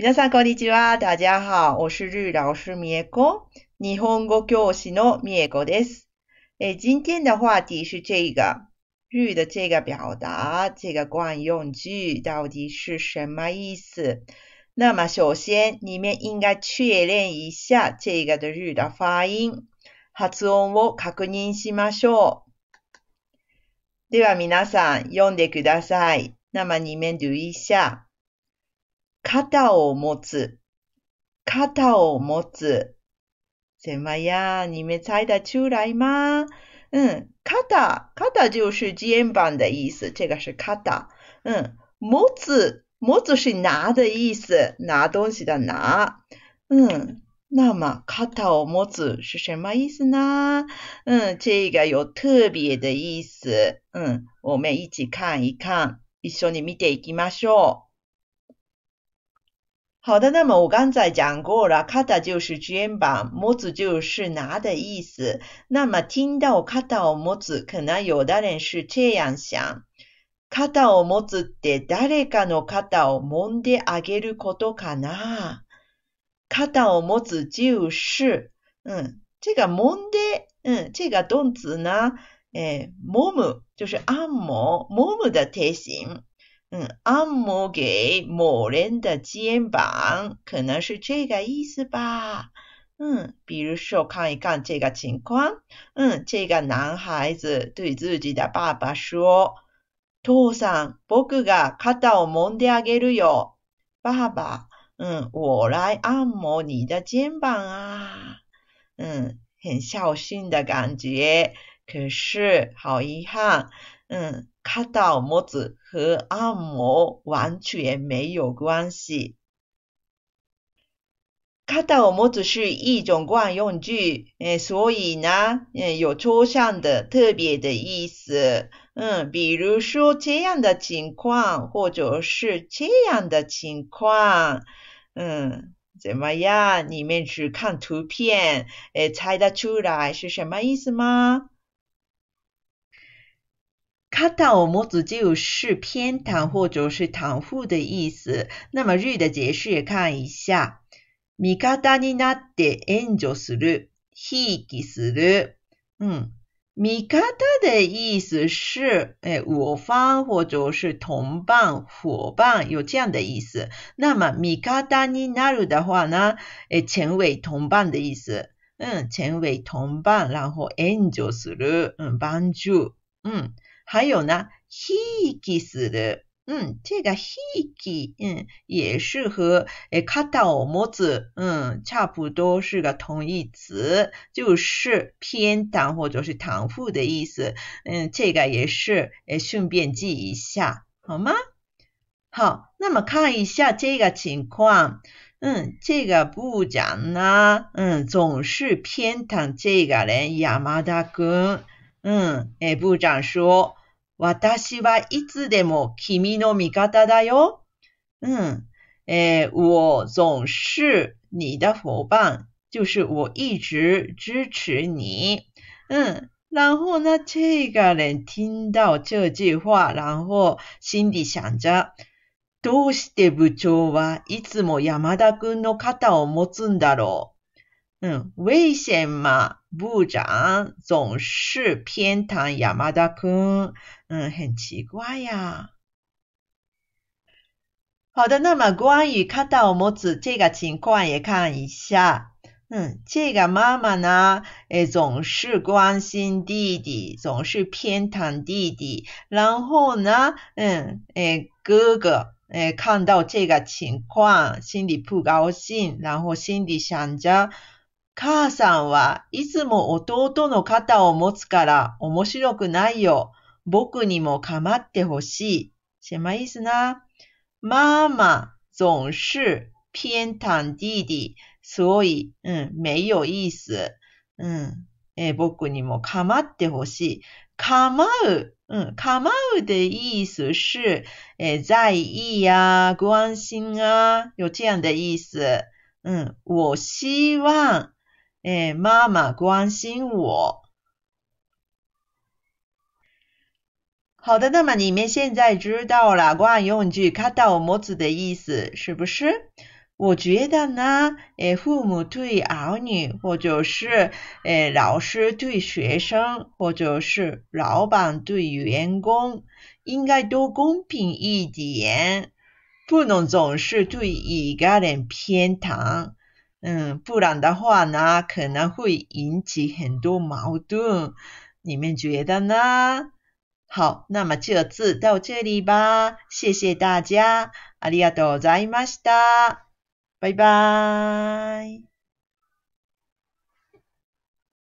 皆さん、こんにちは。大家好。我是日老师みえこ。日本語教師のみえこです。え、今天的话题是这个。日语的这个表达，这个惯用句到底是什么意思？那么，首先你们应该确认一下这个的日的发音。発音を確認しましょう。では、皆さん、読んでください。那么、你们读一下。肩を持つ、肩を持つ。怎么样？你们猜得出来吗？嗯 k a 就是肩膀的意思，这个是 k 嗯，持つ持つ是拿的意思，拿东西的拿。嗯，那么肩を持つ是什么意思呢？嗯，这个有特别的意思。嗯，我们一起看一看，一緒に見ていきましょう。好的，那么我刚才讲过了，肩就是肩膀，持つ就是拿的意思。那么听到肩を持つ，可能有的人是这样想：肩を持つって誰かの肩を揉んであげることかな？肩を持つ就是，嗯，这个揉んで，嗯，这个动词呢，哎，揉む就是按摩，揉む的贴嗯，按摩给某人的肩膀，可能是这个意思吧。嗯，比如说看一看这个情况。嗯，这个男孩子对自己的爸爸说：“，お父さん，僕が肩を揉んであげるよ。”爸爸，嗯，我来按摩你的肩膀啊。嗯，很孝顺的感觉，可是好遗憾。嗯，肩到模子和按摩完全没有关系。肩到模子是一种惯用句，呃，所以呢，有抽象的、特别的意思。嗯，比如说这样的情况，或者是这样的情况。嗯，怎么样？你们只看图片，诶，猜得出来是什么意思吗？尔摩子就是偏袒或者是袒护的意思。那么“日”的解释看一下，“味方”或者是同伴伙伴有这样的意思。那么“味”的话呢，成为同伴的意思，成为同伴然后援助する帮助。还有呢，ひきす的，嗯，这个ひき，嗯，也是和诶肩を持つ，嗯，差不多是个同义词，就是偏袒或者是袒护的意思，嗯，这个也是，诶，顺便记一下，好吗？好，那么看一下这个情况，嗯，这个部长呢，嗯，总是偏袒这个人，亚麻大哥。嗯，诶，部长说。私はいつでも君の味方だよ。うん。えー、我总是你的伙伴。就是我一直支持你。嗯。然后呢，这个人听到这句话，然后心里想着。どうして部長はいつも山田君の肩を持つんだろう嗯，为什么部长总是偏袒亚麻达空？嗯，很奇怪呀。好的，那么关于看到母子这个情况也看一下。嗯，这个妈妈呢，诶，总是关心弟弟，总是偏袒弟弟。然后呢，嗯，诶，哥哥诶，看到这个情况，心里不高兴，然后心里想着。母さんはいつも弟の肩を持つから面白くないよ。僕にも構ってほしい。什么意思呢妈妈总是偏袒弟弟。所以、うん、没有意思。うん、え僕にも構ってほしい。構う。うん、構うで意思是、え在意ご安心ち有这样的意思。うん、我希望、哎，妈妈关心我。好的，那么你们现在知道了，惯用句看到么子的意思，是不是？我觉得呢，哎，父母对儿女，或者是哎老师对学生，或者是老板对员工，应该多公平一点，不能总是对一个人偏袒。嗯，不然的话呢，可能会引起很多矛盾。你们觉得呢？好，那么这次到这里吧。谢谢大家，ありがとうございました。拜拜。